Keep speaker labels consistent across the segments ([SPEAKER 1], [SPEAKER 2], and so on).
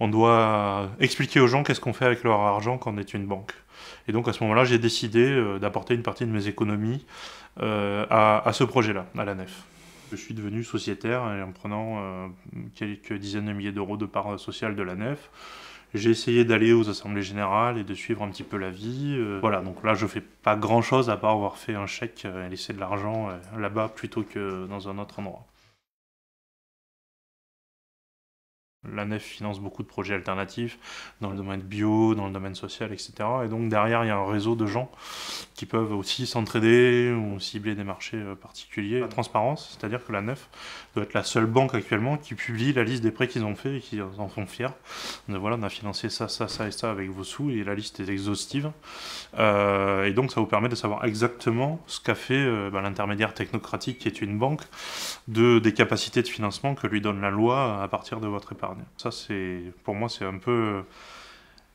[SPEAKER 1] on doit expliquer aux gens qu'est-ce qu'on fait avec leur argent quand on est une banque. Et donc à ce moment-là, j'ai décidé euh, d'apporter une partie de mes économies euh, à, ce projet-là, à la nef. Je suis devenu sociétaire en prenant euh, quelques dizaines de milliers d'euros de part sociale de la nef. J'ai essayé d'aller aux assemblées générales et de suivre un petit peu la vie. voilà, donc là, je fais pas grand-chose à part avoir fait un chèque et laisser de l'argent là-bas plutôt que dans un autre endroit. la nef finance beaucoup de projets alternatifs dans le domaine bio, dans le domaine social, etc. Et donc derrière, il y a un réseau de gens qui peuvent aussi s'entraider ou cibler des marchés euh, particuliers. La transparence, c'est-à-dire que la Neuf doit être la seule banque actuellement qui publie la liste des prêts qu'ils ont fait et qui en sont fiers. Euh, voilà, on a financé ça, ça, ça et ça avec vos sous et la liste est exhaustive. Euh, et donc ça vous permet de savoir exactement ce qu'a fait bah, l'intermédiaire technocratique qui est une banque de, des capacités de financement que lui donne la loi à partir de votre épargne. Ça, c'est pour moi, c'est un peu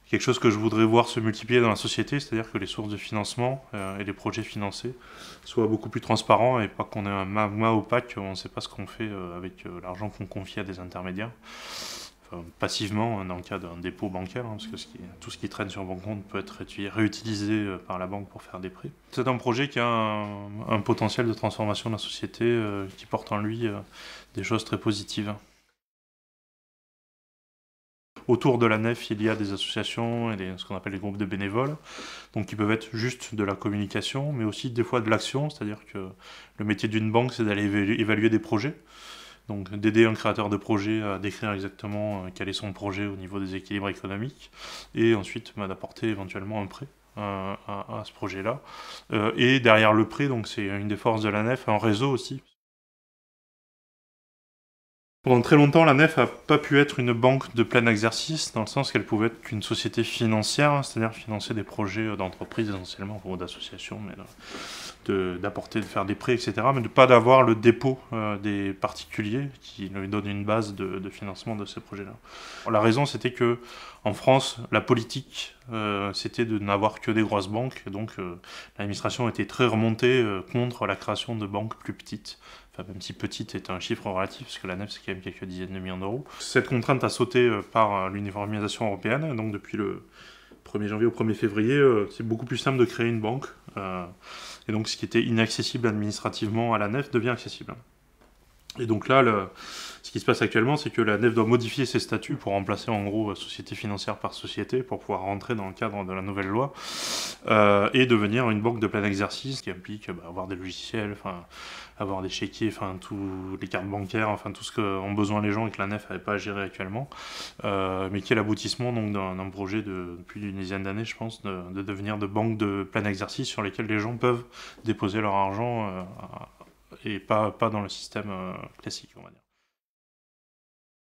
[SPEAKER 1] quelque chose que je voudrais voir se multiplier dans la société, c'est-à-dire que les sources de financement euh, et les projets financés soient beaucoup plus transparents et pas qu'on ait un magma opaque, on ne sait pas ce qu'on fait euh, avec euh, l'argent qu'on confie à des intermédiaires. passivement, hein, dans le cas d'un dépôt bancaire, hein, parce que tout ce qui traîne sur mon compte peut être réutilisé par la banque pour faire des prêts. C'est un projet qui a un, potentiel de transformation de la société qui porte en lui des choses très positives autour de la nef, il y a des associations et des, ce qu'on appelle les groupes de bénévoles, donc qui peuvent être juste de la communication, mais aussi des fois de l'action, c'est-à-dire que le métier d'une banque, c'est d'aller évaluer des projets, donc d'aider un créateur de projet à décrire exactement euh, quel est son projet au niveau des équilibres économiques, et ensuite bah, d'apporter éventuellement un prêt. Euh, à, ce projet-là. Euh, et derrière le prêt, donc c'est une des forces de la nef, un réseau aussi. Pendant très longtemps, la nef n'a pas pu être une banque de plein exercice, dans le sens qu'elle pouvait être une société financière, c'est-à-dire financer des projets d'entreprise essentiellement, ou d'associations, mais euh, d'apporter, de, faire des prêts, etc., mais de ne pas d'avoir le dépôt euh, des particuliers qui lui donne une base de, financement de ces projets-là. La raison, c'était que en France, la politique, euh, c'était de n'avoir que des grosses banques, donc l'administration était très remontée contre la création de banques plus petites même si petite est un chiffre relatif, parce que la nef c'est quand même quelques dizaines de millions d'euros. Cette contrainte a sauté euh, par euh, l'uniformisation européenne, donc depuis le 1er janvier au 1er février, euh, c'est beaucoup plus simple de créer une banque, et donc ce qui était inaccessible administrativement à la nef devient accessible. Et donc là, ce qui se passe actuellement, c'est que la nef doit modifier ses statuts pour remplacer en gros société financière par société pour pouvoir rentrer dans le cadre de la nouvelle loi. Euh, et devenir une banque de plein exercice qui implique bah, avoir des logiciels, avoir des chéquiers, enfin les cartes bancaires, enfin tout ce qu'ont besoin les gens et que la Nef n'avait pas à gérer actuellement, euh, mais qui est l'aboutissement donc d'un projet de, depuis d'une dizaine d'années, je pense, de, devenir de banque de plein exercice sur lesquelles les gens peuvent déposer leur argent euh, et pas pas dans le système classique, on va dire.